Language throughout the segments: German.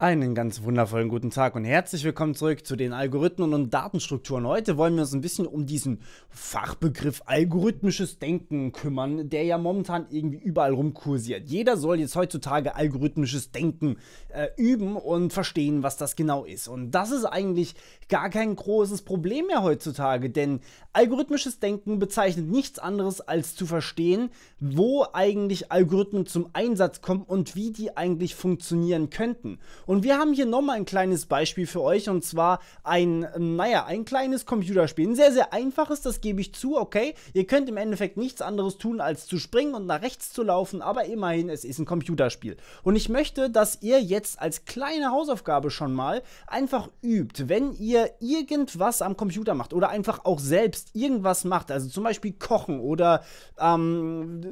Einen ganz wundervollen guten Tag und herzlich willkommen zurück zu den Algorithmen und Datenstrukturen. Heute wollen wir uns ein bisschen um diesen Fachbegriff algorithmisches Denken kümmern, der ja momentan irgendwie überall rumkursiert. Jeder soll jetzt heutzutage algorithmisches Denken äh, üben und verstehen, was das genau ist. Und das ist eigentlich gar kein großes Problem mehr heutzutage, denn algorithmisches Denken bezeichnet nichts anderes als zu verstehen, wo eigentlich Algorithmen zum Einsatz kommen und wie die eigentlich funktionieren könnten. Und wir haben hier nochmal ein kleines Beispiel für euch und zwar ein, ähm, naja, ein kleines Computerspiel. Ein sehr, sehr einfaches, das gebe ich zu, okay. Ihr könnt im Endeffekt nichts anderes tun, als zu springen und nach rechts zu laufen, aber immerhin, es ist ein Computerspiel. Und ich möchte, dass ihr jetzt als kleine Hausaufgabe schon mal einfach übt, wenn ihr irgendwas am Computer macht oder einfach auch selbst irgendwas macht, also zum Beispiel kochen oder ähm,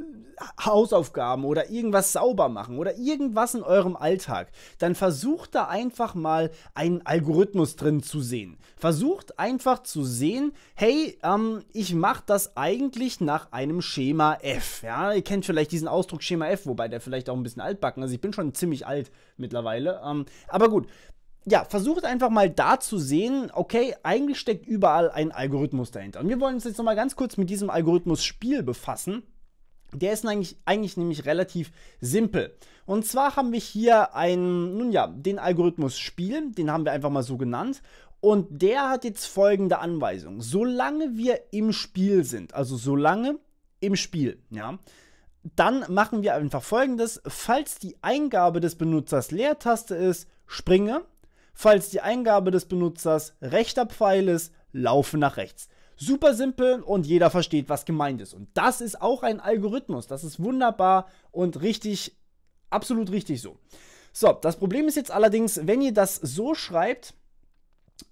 Hausaufgaben oder irgendwas sauber machen oder irgendwas in eurem Alltag, dann versucht versucht da einfach mal einen Algorithmus drin zu sehen. Versucht einfach zu sehen, hey, ähm, ich mache das eigentlich nach einem Schema F. Ja, ihr kennt vielleicht diesen Ausdruck Schema F, wobei der vielleicht auch ein bisschen altbacken ist. Also ich bin schon ziemlich alt mittlerweile. Ähm, aber gut, ja, versucht einfach mal da zu sehen, okay, eigentlich steckt überall ein Algorithmus dahinter. Und wir wollen uns jetzt nochmal ganz kurz mit diesem Algorithmus-Spiel befassen. Der ist eigentlich, eigentlich nämlich relativ simpel. Und zwar haben wir hier einen, nun ja, den Algorithmus Spiel, den haben wir einfach mal so genannt. Und der hat jetzt folgende Anweisung. Solange wir im Spiel sind, also solange im Spiel, ja, dann machen wir einfach folgendes. Falls die Eingabe des Benutzers Leertaste ist, springe. Falls die Eingabe des Benutzers rechter Pfeil ist, laufe nach rechts. Super simpel und jeder versteht, was gemeint ist. Und das ist auch ein Algorithmus. Das ist wunderbar und richtig, absolut richtig so. So, das Problem ist jetzt allerdings, wenn ihr das so schreibt,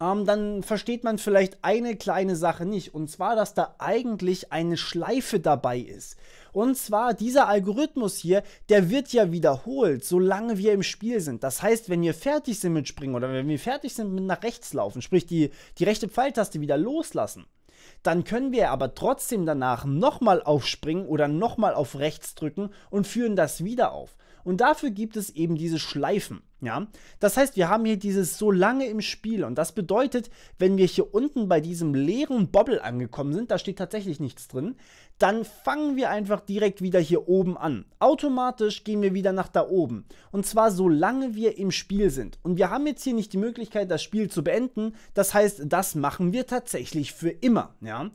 ähm, dann versteht man vielleicht eine kleine Sache nicht. Und zwar, dass da eigentlich eine Schleife dabei ist. Und zwar dieser Algorithmus hier, der wird ja wiederholt, solange wir im Spiel sind. Das heißt, wenn wir fertig sind mit Springen oder wenn wir fertig sind mit nach rechts laufen, sprich die, die rechte Pfeiltaste wieder loslassen, dann können wir aber trotzdem danach nochmal aufspringen oder nochmal auf rechts drücken und führen das wieder auf. Und dafür gibt es eben diese Schleifen. Ja, das heißt, wir haben hier dieses so lange im Spiel und das bedeutet, wenn wir hier unten bei diesem leeren Bobble angekommen sind, da steht tatsächlich nichts drin, dann fangen wir einfach direkt wieder hier oben an. Automatisch gehen wir wieder nach da oben und zwar solange wir im Spiel sind. Und wir haben jetzt hier nicht die Möglichkeit, das Spiel zu beenden, das heißt, das machen wir tatsächlich für immer, ja.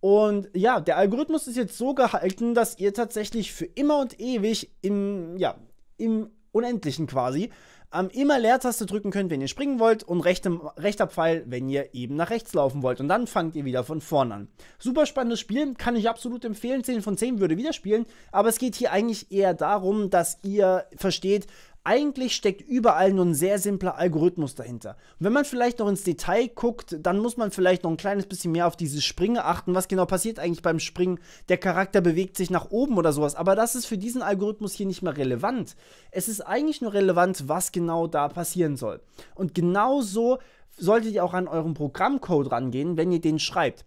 Und ja, der Algorithmus ist jetzt so gehalten, dass ihr tatsächlich für immer und ewig im, ja, im Unendlichen quasi, ähm, immer Leertaste drücken könnt, wenn ihr springen wollt und rechtem, rechter Pfeil, wenn ihr eben nach rechts laufen wollt. Und dann fangt ihr wieder von vorn an. Super spannendes Spiel, kann ich absolut empfehlen. 10 von 10 würde wieder spielen, aber es geht hier eigentlich eher darum, dass ihr versteht, eigentlich steckt überall nur ein sehr simpler Algorithmus dahinter. Und wenn man vielleicht noch ins Detail guckt, dann muss man vielleicht noch ein kleines bisschen mehr auf dieses Springen achten. Was genau passiert eigentlich beim Springen? Der Charakter bewegt sich nach oben oder sowas. Aber das ist für diesen Algorithmus hier nicht mehr relevant. Es ist eigentlich nur relevant, was genau da passieren soll. Und genauso solltet ihr auch an euren Programmcode rangehen, wenn ihr den schreibt.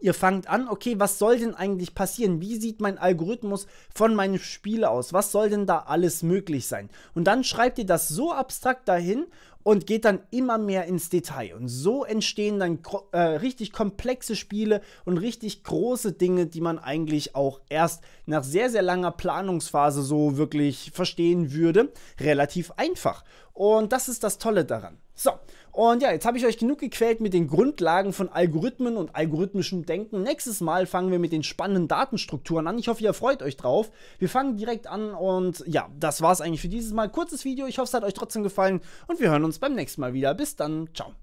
Ihr fangt an, okay, was soll denn eigentlich passieren? Wie sieht mein Algorithmus von meinem Spiel aus? Was soll denn da alles möglich sein? Und dann schreibt ihr das so abstrakt dahin und geht dann immer mehr ins Detail. Und so entstehen dann äh, richtig komplexe Spiele und richtig große Dinge, die man eigentlich auch erst nach sehr, sehr langer Planungsphase so wirklich verstehen würde. Relativ einfach. Und das ist das Tolle daran. So, und ja, jetzt habe ich euch genug gequält mit den Grundlagen von Algorithmen und algorithmischem Denken. Nächstes Mal fangen wir mit den spannenden Datenstrukturen an. Ich hoffe, ihr freut euch drauf. Wir fangen direkt an und ja, das war es eigentlich für dieses Mal. Kurzes Video. Ich hoffe, es hat euch trotzdem gefallen und wir hören uns beim nächsten Mal wieder. Bis dann. Ciao.